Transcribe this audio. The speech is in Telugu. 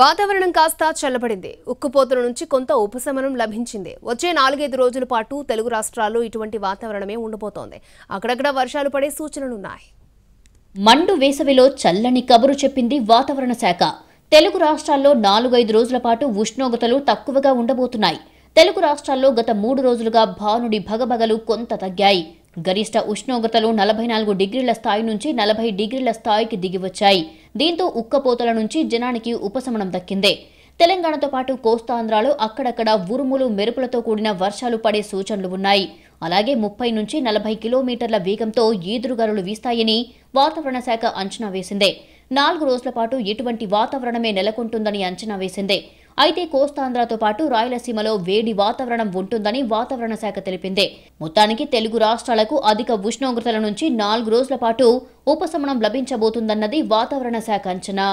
వాతావరణం కాస్త చల్లబడింది ఉక్కుపోతల నుంచి కొంత ఉపశమనం లభించింది వచ్చే నాలుగైదు రోజుల పాటు తెలుగు రాష్ట్రాల్లో ఇటువంటి వాతావరణమే ఉండబోతోంది అక్కడక్కడ వర్షాలు పడే సూచనలున్నాయి మండు వేసవిలో చల్లని కబురు చెప్పింది వాతావరణ శాఖ తెలుగు రాష్ట్రాల్లో నాలుగైదు రోజుల పాటు ఉష్ణోగ్రతలు తక్కువగా ఉండబోతున్నాయి తెలుగు రాష్ట్రాల్లో గత మూడు రోజులుగా భానుడి భగభగలు కొంత తగ్గాయి గరిష్ట ఉష్ణోగ్రతలు నలభై నాలుగు డిగ్రీల స్థాయి నుంచి నలభై డిగ్రీల స్థాయికి దిగివచ్చాయి దీంతో ఉక్కపోతల నుంచి జనానికి ఉపశమనం దక్కిందే తెలంగాణతో పాటు కోస్తాంధ్రాలో అక్కడక్కడ ఉరుములు మెరుపులతో కూడిన వర్షాలు పడే సూచనలు ఉన్నాయి అలాగే ముప్పై నుంచి నలభై కిలోమీటర్ల వేగంతో ఈదురుగాలులు వీస్తాయని వాతావరణ శాఖ అంచనా వేసింది నాలుగు రోజుల పాటు ఇటువంటి వాతావరణమే నెలకొంటుందని అంచనా వేసింది అయితే కోస్తాంధ్రతో పాటు రాయలసీమలో వేడి వాతావరణం ఉంటుందని వాతావరణ శాఖ తెలిపింది మొత్తానికి తెలుగు రాష్ట్రాలకు అధిక ఉష్ణోగ్రతల నుంచి నాలుగు రోజుల పాటు ఉపశమనం లభించబోతుందన్నది వాతావరణ శాఖ అంచనా